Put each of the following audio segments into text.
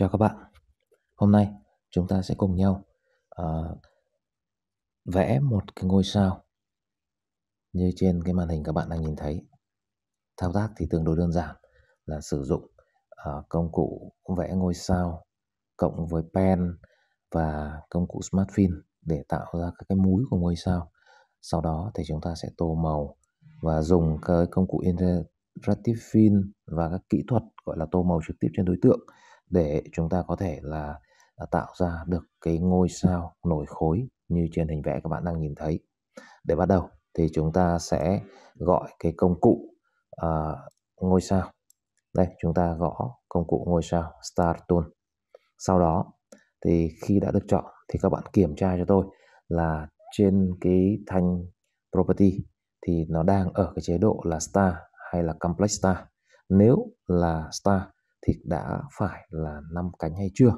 Chào các bạn. Hôm nay chúng ta sẽ cùng nhau uh, vẽ một cái ngôi sao như trên cái màn hình các bạn đang nhìn thấy. Thao tác thì tương đối đơn giản là sử dụng uh, công cụ vẽ ngôi sao cộng với pen và công cụ smart smartphone để tạo ra các cái múi của ngôi sao. Sau đó thì chúng ta sẽ tô màu và dùng cái công cụ interactive fill và các kỹ thuật gọi là tô màu trực tiếp trên đối tượng để chúng ta có thể là à, tạo ra được cái ngôi sao nổi khối như trên hình vẽ các bạn đang nhìn thấy để bắt đầu thì chúng ta sẽ gọi cái công cụ à, ngôi sao đây chúng ta gõ công cụ ngôi sao star tool sau đó thì khi đã được chọn thì các bạn kiểm tra cho tôi là trên cái thanh property thì nó đang ở cái chế độ là star hay là complex star nếu là star thì đã phải là năm cánh hay chưa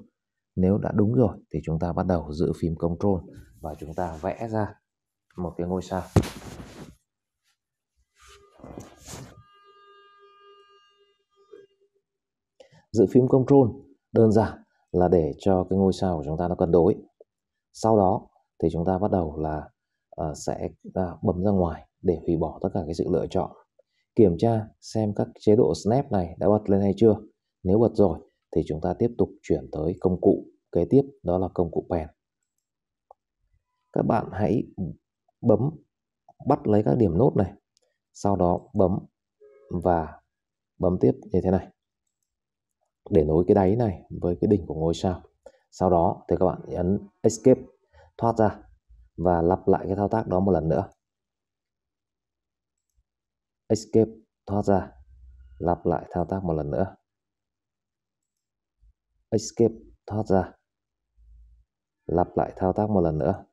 nếu đã đúng rồi thì chúng ta bắt đầu giữ phím control và chúng ta vẽ ra một cái ngôi sao giữ phím control đơn giản là để cho cái ngôi sao của chúng ta nó cân đối sau đó thì chúng ta bắt đầu là uh, sẽ uh, bấm ra ngoài để hủy bỏ tất cả cái sự lựa chọn kiểm tra xem các chế độ snap này đã bật lên hay chưa nếu bật rồi thì chúng ta tiếp tục chuyển tới công cụ kế tiếp đó là công cụ pen. Các bạn hãy bấm bắt lấy các điểm nốt này, sau đó bấm và bấm tiếp như thế này để nối cái đáy này với cái đỉnh của ngôi sao. Sau đó thì các bạn nhấn escape thoát ra và lặp lại cái thao tác đó một lần nữa. Escape thoát ra lặp lại thao tác một lần nữa escape thoát ra lặp lại thao tác một lần nữa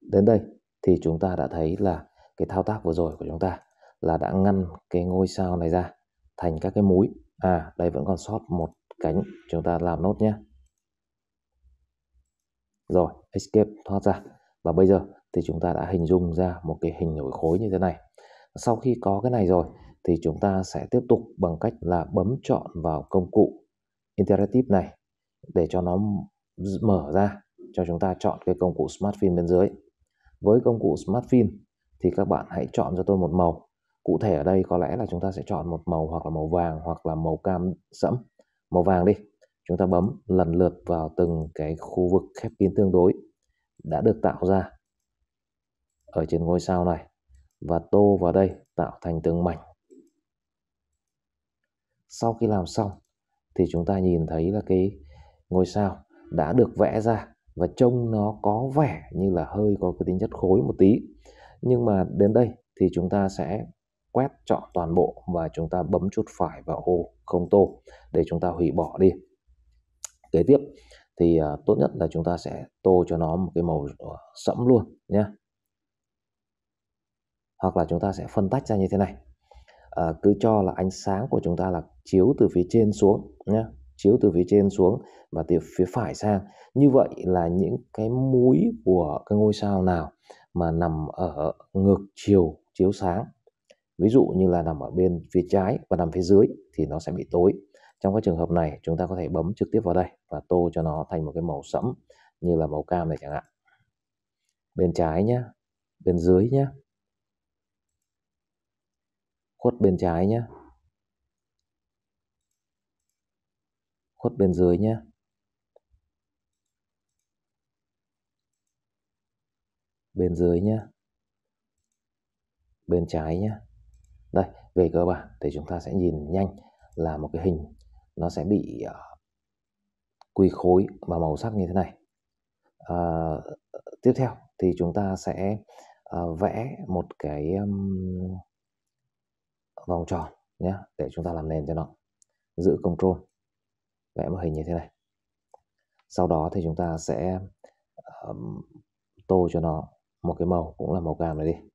đến đây thì chúng ta đã thấy là cái thao tác vừa rồi của chúng ta là đã ngăn cái ngôi sao này ra thành các cái múi à đây vẫn còn sót một cánh chúng ta làm nốt nhé rồi escape thoát ra và bây giờ thì chúng ta đã hình dung ra một cái hình nổi khối như thế này sau khi có cái này rồi thì chúng ta sẽ tiếp tục bằng cách là bấm chọn vào công cụ Interactive này để cho nó mở ra cho chúng ta chọn cái công cụ Smart Film bên dưới. Với công cụ Smart Film thì các bạn hãy chọn cho tôi một màu. Cụ thể ở đây có lẽ là chúng ta sẽ chọn một màu hoặc là màu vàng hoặc là màu cam sẫm. Màu vàng đi. Chúng ta bấm lần lượt vào từng cái khu vực khép kín tương đối đã được tạo ra ở trên ngôi sao này và tô vào đây tạo thành từng mảnh sau khi làm xong thì chúng ta nhìn thấy là cái ngôi sao đã được vẽ ra và trông nó có vẻ như là hơi có cái tính chất khối một tí nhưng mà đến đây thì chúng ta sẽ quét chọn toàn bộ và chúng ta bấm chuột phải vào ô không tô để chúng ta hủy bỏ đi kế tiếp thì uh, tốt nhất là chúng ta sẽ tô cho nó một cái màu ờ, sẫm luôn nhé hoặc là chúng ta sẽ phân tách ra như thế này à, cứ cho là ánh sáng của chúng ta là chiếu từ phía trên xuống nhé chiếu từ phía trên xuống và từ phía phải sang như vậy là những cái mũi của cái ngôi sao nào mà nằm ở ngược chiều chiếu sáng ví dụ như là nằm ở bên phía trái và nằm phía dưới thì nó sẽ bị tối trong các trường hợp này chúng ta có thể bấm trực tiếp vào đây và tô cho nó thành một cái màu sẫm như là màu cam này chẳng hạn bên trái nhé bên dưới nhé khuất bên trái nhé khuất bên dưới nhé bên dưới nhé bên trái nhé đây về cơ bản thì chúng ta sẽ nhìn nhanh là một cái hình nó sẽ bị uh, quy khối và màu sắc như thế này à, tiếp theo thì chúng ta sẽ uh, vẽ một cái um, vòng tròn nhé để chúng ta làm nền cho nó giữ control vẽ một hình như thế này sau đó thì chúng ta sẽ um, tô cho nó một cái màu cũng là màu cam này đi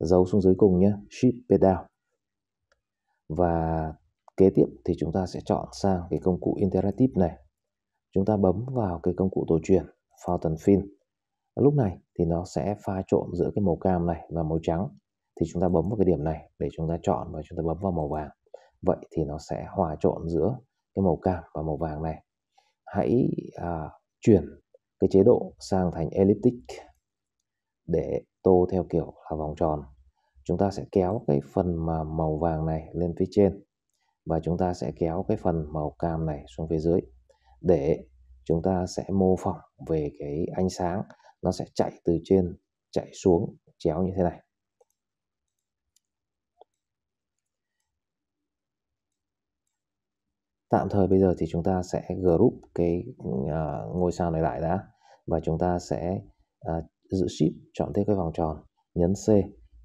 dấu xuống dưới cùng nhé shift it down và kế tiếp thì chúng ta sẽ chọn sang cái công cụ interactive này chúng ta bấm vào cái công cụ tổ truyền fountain fill lúc này thì nó sẽ pha trộn giữa cái màu cam này và màu trắng thì chúng ta bấm vào cái điểm này để chúng ta chọn và chúng ta bấm vào màu vàng vậy thì nó sẽ hòa trộn giữa cái màu cam và màu vàng này hãy à, chuyển cái chế độ sang thành elliptic để tô theo kiểu là vòng tròn chúng ta sẽ kéo cái phần mà màu vàng này lên phía trên và chúng ta sẽ kéo cái phần màu cam này xuống phía dưới để chúng ta sẽ mô phỏng về cái ánh sáng nó sẽ chạy từ trên chạy xuống chéo như thế này tạm thời bây giờ thì chúng ta sẽ group cái uh, ngôi sao này lại đã và chúng ta sẽ uh, giữ ship chọn tiếp cái vòng tròn nhấn C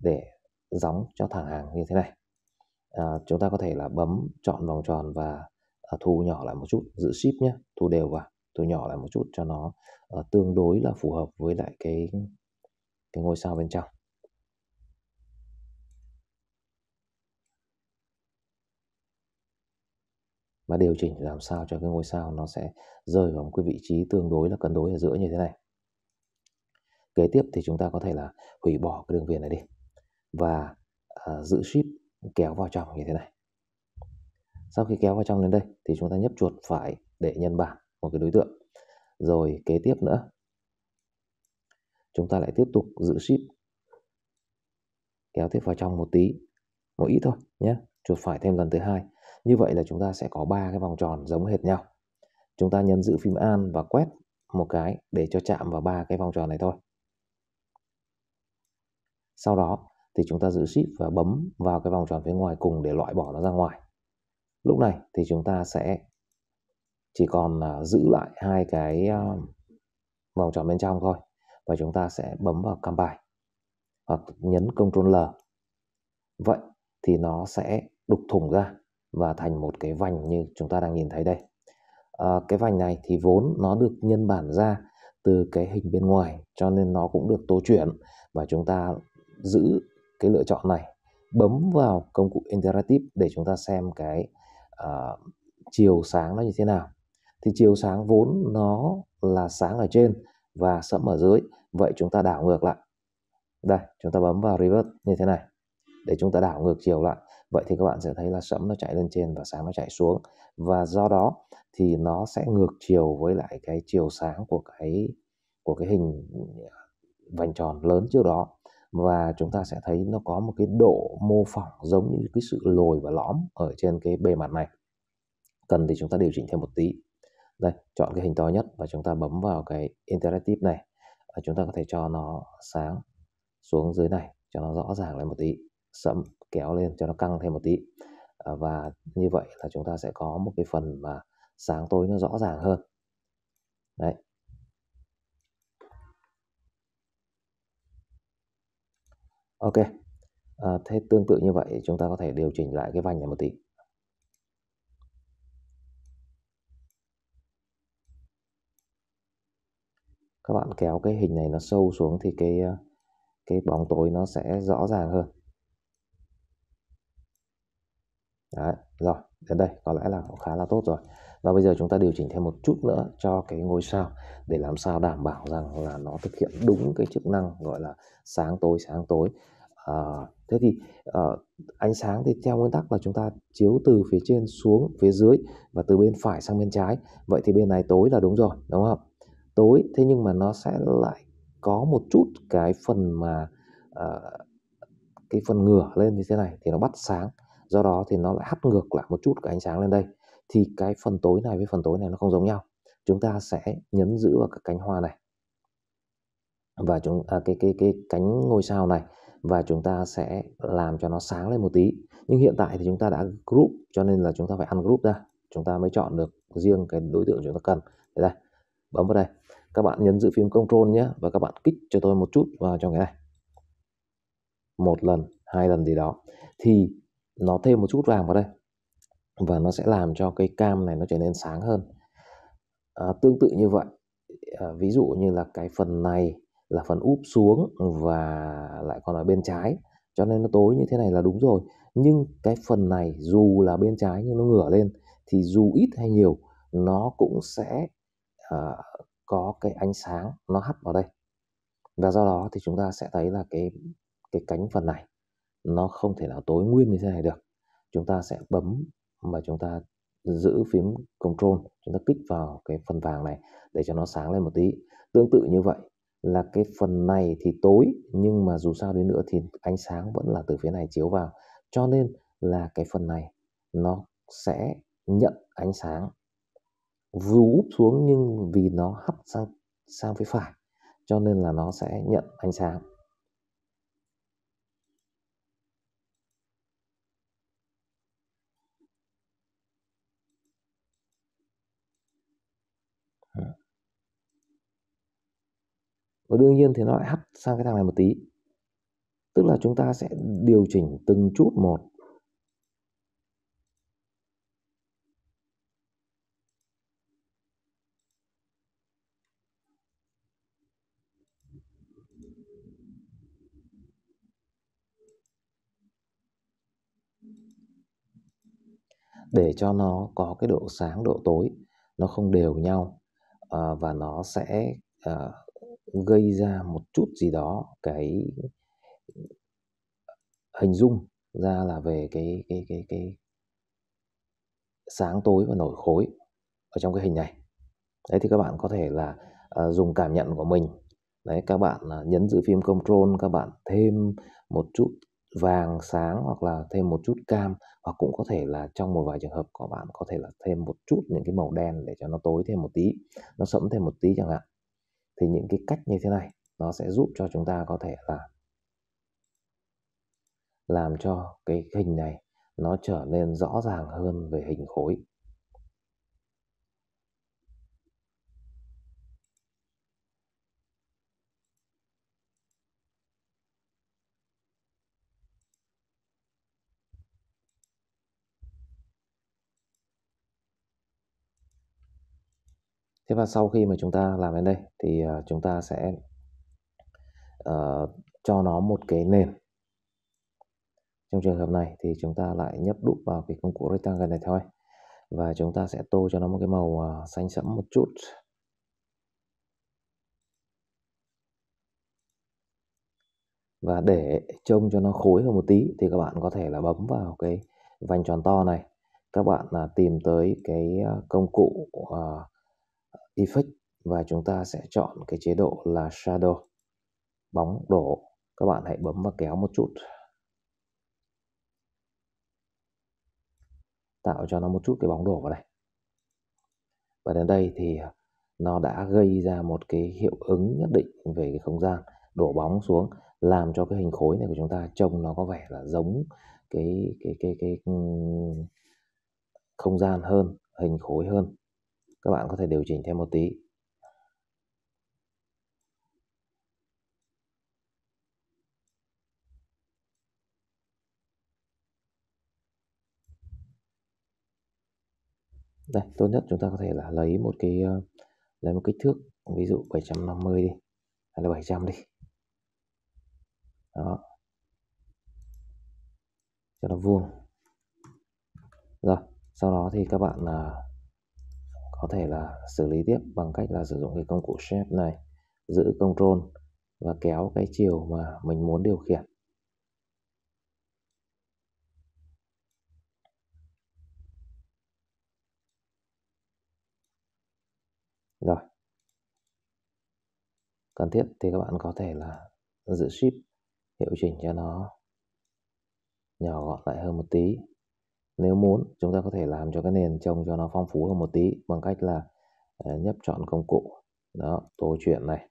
để gióng cho thẳng hàng như thế này à, chúng ta có thể là bấm chọn vòng tròn và uh, thu nhỏ lại một chút giữ ship nhé thu đều vào thu nhỏ lại một chút cho nó uh, tương đối là phù hợp với lại cái cái ngôi sao bên trong và điều chỉnh làm sao cho cái ngôi sao nó sẽ rơi vào một cái vị trí tương đối là cân đối ở giữa như thế này kế tiếp thì chúng ta có thể là hủy bỏ cái đường viền này đi và uh, giữ ship kéo vào trong như thế này sau khi kéo vào trong đến đây thì chúng ta nhấp chuột phải để nhân bản một cái đối tượng rồi kế tiếp nữa chúng ta lại tiếp tục giữ ship kéo tiếp vào trong một tí một ít thôi nhé chuột phải thêm lần thứ hai như vậy là chúng ta sẽ có ba cái vòng tròn giống hệt nhau. Chúng ta nhấn giữ phím an và quét một cái để cho chạm vào ba cái vòng tròn này thôi. Sau đó thì chúng ta giữ shift và bấm vào cái vòng tròn phía ngoài cùng để loại bỏ nó ra ngoài. Lúc này thì chúng ta sẽ chỉ còn à, giữ lại hai cái à, vòng tròn bên trong thôi và chúng ta sẽ bấm vào cam bài hoặc nhấn Ctrl L. Vậy thì nó sẽ đục thủng ra và thành một cái vành như chúng ta đang nhìn thấy đây à, cái vành này thì vốn nó được nhân bản ra từ cái hình bên ngoài cho nên nó cũng được tô chuyển và chúng ta giữ cái lựa chọn này bấm vào công cụ interactive để chúng ta xem cái uh, chiều sáng nó như thế nào thì chiều sáng vốn nó là sáng ở trên và sẫm ở dưới vậy chúng ta đảo ngược lại đây chúng ta bấm vào reverse như thế này để chúng ta đảo ngược chiều lại vậy thì các bạn sẽ thấy là sẫm nó chạy lên trên và sáng nó chạy xuống và do đó thì nó sẽ ngược chiều với lại cái chiều sáng của cái của cái hình à, vành tròn lớn trước đó và chúng ta sẽ thấy nó có một cái độ mô phỏng giống như cái sự lồi và lõm ở trên cái bề mặt này cần thì chúng ta điều chỉnh thêm một tí đây chọn cái hình to nhất và chúng ta bấm vào cái interactive này và chúng ta có thể cho nó sáng xuống dưới này cho nó rõ ràng lại một tí sẫm kéo lên cho nó căng thêm một tí à, và như vậy là chúng ta sẽ có một cái phần mà sáng tối nó rõ ràng hơn đấy ok à, thế tương tự như vậy chúng ta có thể điều chỉnh lại cái vành này một tí các bạn kéo cái hình này nó sâu xuống thì cái à, cái bóng tối nó sẽ rõ ràng hơn Đấy, rồi đến đây có lẽ là cũng khá là tốt rồi và bây giờ chúng ta điều chỉnh thêm một chút nữa cho cái ngôi sao để làm sao đảm bảo rằng là nó thực hiện đúng cái chức năng gọi là sáng tối sáng tối à, thế thì à, ánh sáng thì theo nguyên tắc là chúng ta chiếu từ phía trên xuống phía dưới và từ bên phải sang bên trái vậy thì bên này tối là đúng rồi đúng không tối thế nhưng mà nó sẽ lại có một chút cái phần mà à, cái phần ngửa lên như thế này thì nó bắt sáng do đó thì nó lại hắt ngược lại một chút cái ánh sáng lên đây thì cái phần tối này với phần tối này nó không giống nhau chúng ta sẽ nhấn giữ vào các cánh hoa này và chúng à, cái cái cái cánh ngôi sao này và chúng ta sẽ làm cho nó sáng lên một tí nhưng hiện tại thì chúng ta đã group cho nên là chúng ta phải ăn group ra chúng ta mới chọn được riêng cái đối tượng chúng ta cần đây bấm vào đây các bạn nhấn giữ phím control nhé và các bạn kích cho tôi một chút vào trong cái này một lần hai lần gì đó thì nó thêm một chút vàng vào đây và nó sẽ làm cho cái cam này nó trở nên sáng hơn à, tương tự như vậy à, ví dụ như là cái phần này là phần úp xuống và lại còn ở bên trái cho nên nó tối như thế này là đúng rồi nhưng cái phần này dù là bên trái nhưng nó ngửa lên thì dù ít hay nhiều nó cũng sẽ uh, có cái ánh sáng nó hắt vào đây và do đó thì chúng ta sẽ thấy là cái cái cánh phần này nó không thể nào tối nguyên như thế này được chúng ta sẽ bấm mà chúng ta giữ phím control chúng ta kích vào cái phần vàng này để cho nó sáng lên một tí tương tự như vậy là cái phần này thì tối nhưng mà dù sao đi nữa thì ánh sáng vẫn là từ phía này chiếu vào cho nên là cái phần này nó sẽ nhận ánh sáng dù úp xuống nhưng vì nó hấp sang sang phía phải cho nên là nó sẽ nhận ánh sáng và đương nhiên thì nó lại hắt sang cái thằng này một tí tức là chúng ta sẽ điều chỉnh từng chút một để cho nó có cái độ sáng độ tối nó không đều nhau ờ, và nó sẽ ờ, gây ra một chút gì đó cái hình dung ra là về cái cái cái cái sáng tối và nổi khối ở trong cái hình này đấy thì các bạn có thể là uh, dùng cảm nhận của mình đấy các bạn uh, nhấn giữ phim control các bạn thêm một chút vàng sáng hoặc là thêm một chút cam hoặc cũng có thể là trong một vài trường hợp các bạn có thể là thêm một chút những cái màu đen để cho nó tối thêm một tí nó sẫm thêm một tí chẳng hạn thì những cái cách như thế này nó sẽ giúp cho chúng ta có thể là làm cho cái hình này nó trở nên rõ ràng hơn về hình khối thế và sau khi mà chúng ta làm đến đây thì ờ, chúng ta sẽ uh, cho nó một cái nền trong trường hợp này thì chúng ta lại nhấp đúp vào cái công cụ rectangle này thôi và chúng ta sẽ tô cho nó một cái màu uh, xanh sẫm một chút và để trông cho nó khối hơn một tí thì các bạn có thể là bấm vào cái vành tròn to này các bạn là tìm tới cái công cụ uh, effect và chúng ta sẽ chọn cái chế độ là shadow bóng đổ các bạn hãy bấm và kéo một chút tạo cho nó một chút cái bóng đổ vào đây và đến đây thì nó đã gây ra một cái hiệu ứng nhất định về cái không gian đổ bóng xuống làm cho cái hình khối này của chúng ta trông nó có vẻ là giống cái cái cái cái, cái không gian hơn hình khối hơn các bạn có thể điều chỉnh thêm một tí đây tốt nhất chúng ta có thể là lấy một cái ờ, lấy một kích thước ví dụ 750 đi hay là 700 đi đó cho nó vuông rồi sau đó thì các bạn là ờ, có thể là xử lý tiếp bằng cách là sử dụng cái công cụ Shape này giữ control và kéo cái chiều mà mình muốn điều khiển rồi cần thiết thì các bạn có thể là giữ ship hiệu chỉnh cho nó nhỏ gọn lại hơn một tí nếu muốn chúng ta có thể làm cho cái nền trông cho nó phong phú hơn một tí bằng cách là ờ, nhấp chọn công cụ đó tô chuyện này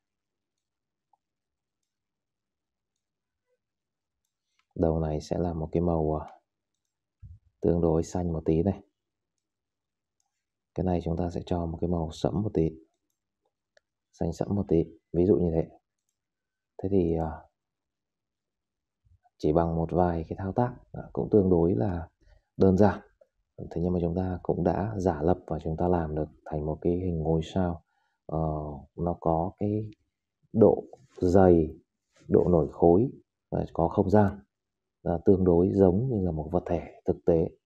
đầu này sẽ là một cái màu ờ, tương đối xanh một tí này cái này chúng ta sẽ cho một cái màu sẫm một tí xanh sẫm một tí ví dụ như thế thế thì ờ, chỉ bằng một vài cái thao tác cũng tương đối là đơn giản thế nhưng mà chúng ta cũng đã giả lập và chúng ta làm được thành một cái hình ngôi sao uh, nó có cái độ dày độ nổi khối và có không gian là tương đối giống như là một vật thể thực tế